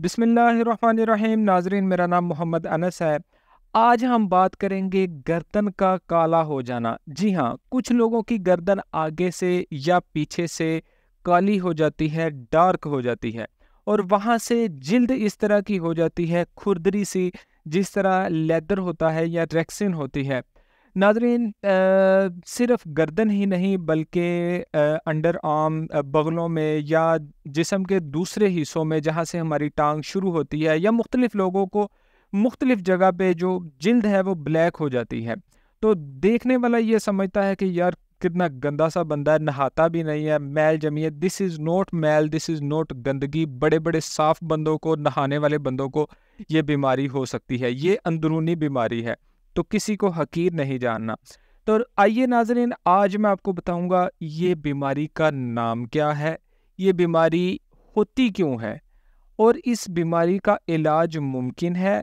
बिसमीम नाजरीन मेरा नाम मोहम्मद अनस है आज हम बात करेंगे गर्दन का काला हो जाना जी हाँ कुछ लोगों की गर्दन आगे से या पीछे से काली हो जाती है डार्क हो जाती है और वहाँ से जिल्द इस तरह की हो जाती है खुरदरी सी जिस तरह लेदर होता है या रेक्सिन होती है नाजरीन सिर्फ गर्दन ही नहीं बल्कि अंडर आर्म बगलों में या जिसम के दूसरे हिस्सों में जहाँ से हमारी टांग शुरू होती है या मुख्तलिफ़ लोगों को मुख्तलिफ़ जगह पे जो जल्द है वो ब्लैक हो जाती है तो देखने वाला ये समझता है कि यार कितना गंदा सा बंदा है नहाता भी नहीं है मैल जमी है दिस इज़ नॉट मैल दिस इज़ नॉट गंदगी बड़े बड़े साफ बंदों को नहाने वाले बंदों को ये बीमारी हो सकती है ये अंदरूनी बीमारी है तो किसी को हकीर नहीं जानना तो आइए नाजरीन आज मैं आपको बताऊंगा ये बीमारी का नाम क्या है ये बीमारी होती क्यों है और इस बीमारी का इलाज मुमकिन है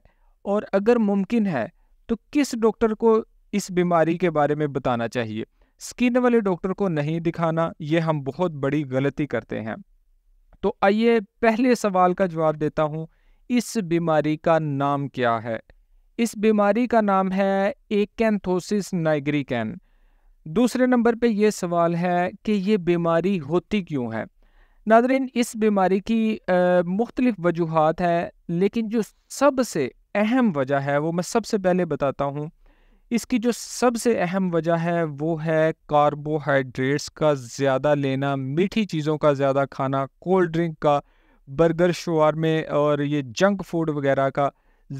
और अगर मुमकिन है तो किस डॉक्टर को इस बीमारी के बारे में बताना चाहिए स्किन वाले डॉक्टर को नहीं दिखाना ये हम बहुत बड़ी गलती करते हैं तो आइए पहले सवाल का जवाब देता हूँ इस बीमारी का नाम क्या है इस बीमारी का नाम है एकैंथोसिस नाइग्रिकैन दूसरे नंबर पे ये सवाल है कि ये बीमारी होती क्यों है नादरीन इस बीमारी की मुख्तलिफ वजूहत है लेकिन जो सबसे अहम वजह है वो मैं सबसे पहले बताता हूँ इसकी जो सबसे अहम वजह है वो है कार्बोहाइड्रेट्स का ज़्यादा लेना मीठी चीज़ों का ज़्यादा खाना कोल्ड ड्रिंक का बर्गर शोर में और ये जंक फूड वगैरह का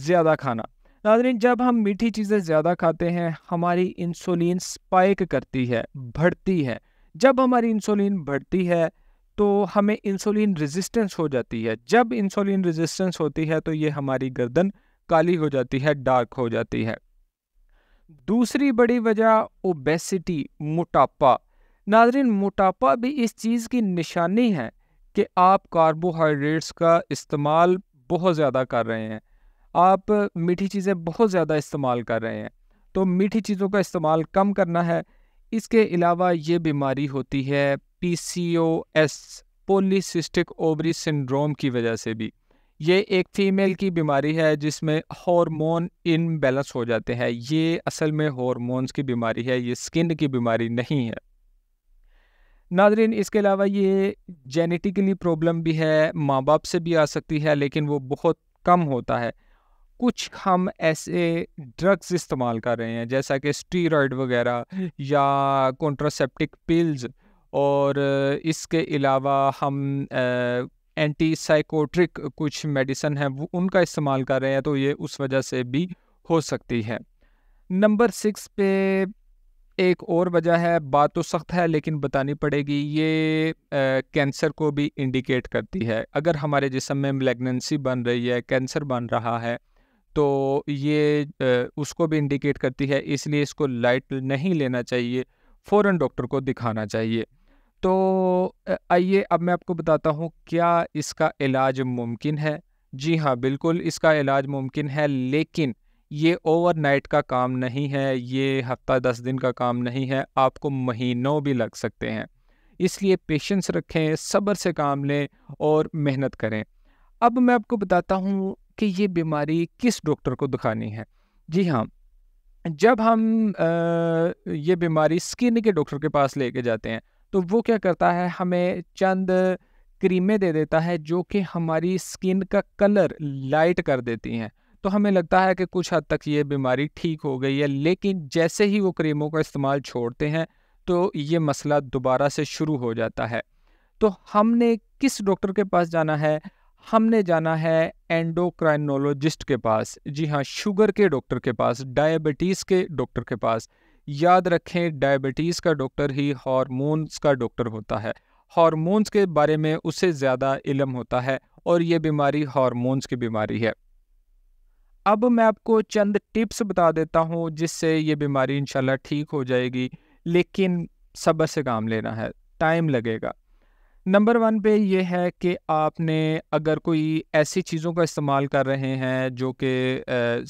ज़्यादा खाना नाजरीन जब हम मीठी चीज़ें ज़्यादा खाते हैं हमारी इंसुलिन स्पाइक करती है बढ़ती है जब हमारी इंसुलिन बढ़ती है तो हमें इंसुलिन रेजिस्टेंस हो जाती है जब इंसुलिन रेजिस्टेंस होती है तो ये हमारी गर्दन काली हो जाती है डार्क हो जाती है दूसरी बड़ी वजह ओबेसिटी मोटापा नाजरीन मोटापा भी इस चीज़ की निशानी है कि आप कार्बोहाइड्रेट्स का इस्तेमाल बहुत ज़्यादा कर रहे हैं आप मीठी चीज़ें बहुत ज़्यादा इस्तेमाल कर रहे हैं तो मीठी चीज़ों का इस्तेमाल कम करना है इसके अलावा ये बीमारी होती है P C O S polycystic ovary syndrome की वजह से भी ये एक फीमेल की बीमारी है जिसमें हार्मोन इनबैलेंस हो जाते हैं ये असल में हॉर्मोन्स की बीमारी है ये स्किन की बीमारी नहीं है नाजरीन इसके अलावा ये जेनेटिकली प्रॉब्लम भी है माँ बाप से भी आ सकती है लेकिन वो बहुत कम होता है कुछ हम ऐसे ड्रग्स इस्तेमाल कर रहे हैं जैसा कि स्टीरॉयड वगैरह या कॉन्ट्रासेप्टिक पिल्स और इसके अलावा हम एंटी साइकोट्रिक कुछ मेडिसन हैं वो उनका इस्तेमाल कर रहे हैं तो ये उस वजह से भी हो सकती है नंबर सिक्स पे एक और वजह है बात तो सख्त है लेकिन बतानी पड़ेगी ये कैंसर को भी इंडिकेट करती है अगर हमारे जिसम में मलेगनेंसी बन रही है कैंसर बन रहा है तो ये उसको भी इंडिकेट करती है इसलिए इसको लाइट नहीं लेना चाहिए फ़ौर डॉक्टर को दिखाना चाहिए तो आइए अब मैं आपको बताता हूँ क्या इसका इलाज मुमकिन है जी हाँ बिल्कुल इसका इलाज मुमकिन है लेकिन ये ओवरनाइट का काम नहीं है ये हफ्ता दस दिन का काम नहीं है आपको महीनों भी लग सकते हैं इसलिए पेशेंस रखें सब्र से काम लें और मेहनत करें अब मैं आपको बताता हूँ कि ये बीमारी किस डॉक्टर को दिखानी है जी हाँ जब हम आ, ये बीमारी स्किन के डॉक्टर के पास लेके जाते हैं तो वो क्या करता है हमें चंद क्रीमें दे देता है जो कि हमारी स्किन का कलर लाइट कर देती हैं तो हमें लगता है कि कुछ हद तक ये बीमारी ठीक हो गई है लेकिन जैसे ही वो क्रीमों का इस्तेमाल छोड़ते हैं तो ये मसला दोबारा से शुरू हो जाता है तो हमने किस डॉक्टर के पास जाना है हमने जाना है एंडोक्राइनोलॉजिस्ट के पास जी हाँ शुगर के डॉक्टर के पास डायबिटीज़ के डॉक्टर के पास याद रखें डायबिटीज़ का डॉक्टर ही हॉर्मोन्स का डॉक्टर होता है हॉर्मोन्स के बारे में उसे ज़्यादा इलम होता है और ये बीमारी हॉर्मोन्स की बीमारी है अब मैं आपको चंद टिप्स बता देता हूँ जिससे ये बीमारी इंशाल्लाह ठीक हो जाएगी लेकिन सब्र से काम लेना है टाइम लगेगा नंबर वन पे ये है कि आपने अगर कोई ऐसी चीज़ों का इस्तेमाल कर रहे हैं जो कि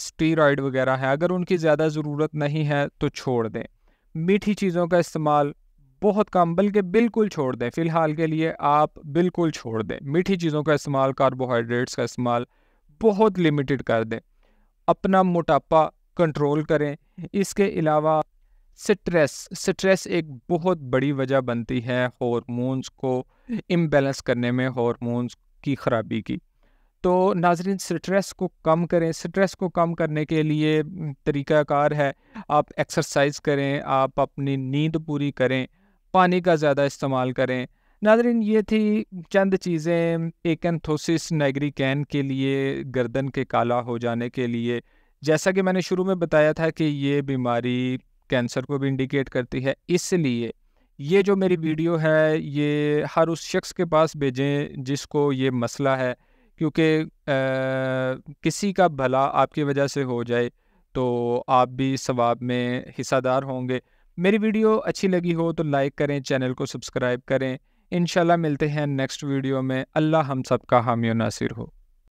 स्टीरॉयड वगैरह है अगर उनकी ज़्यादा ज़रूरत नहीं है तो छोड़ दें मीठी चीज़ों का इस्तेमाल बहुत कम बल्कि बिल्कुल छोड़ दें फ़िलहाल के लिए आप बिल्कुल छोड़ दें मीठी चीज़ों का इस्तेमाल कार्बोहाइड्रेट्स का इस्तेमाल बहुत लिमिटेड कर दें अपना मोटापा कंट्रोल करें इसके अलावा स्ट्रेस स्ट्रेस एक बहुत बड़ी वजह बनती है हॉर्मोन्स को इम्बेलेंस करने में हॉर्मोन्स की ख़राबी की तो नाजरीन स्ट्रेस को कम करें स्ट्रेस को कम करने के लिए तरीक़ाकार है आप एक्सरसाइज करें आप अपनी नींद पूरी करें पानी का ज़्यादा इस्तेमाल करें नाजरीन ये थी चंद चीज़ें एकनथोसिस कैन के लिए गर्दन के काला हो जाने के लिए जैसा कि मैंने शुरू में बताया था कि ये बीमारी कैंसर को भी इंडिकेट करती है इसलिए ये जो मेरी हम्म। वीडियो है ये हर उस शख्स के पास भेजें जिसको ये मसला है क्योंकि किसी का भला आपकी वजह से हो जाए तो आप भी सवाब में हिस्सादार होंगे मेरी वीडियो अच्छी लगी हो तो लाइक करें चैनल को सब्सक्राइब करें इन मिलते हैं नेक्स्ट वीडियो में अल्लाह हम सब का हामी नासिर हो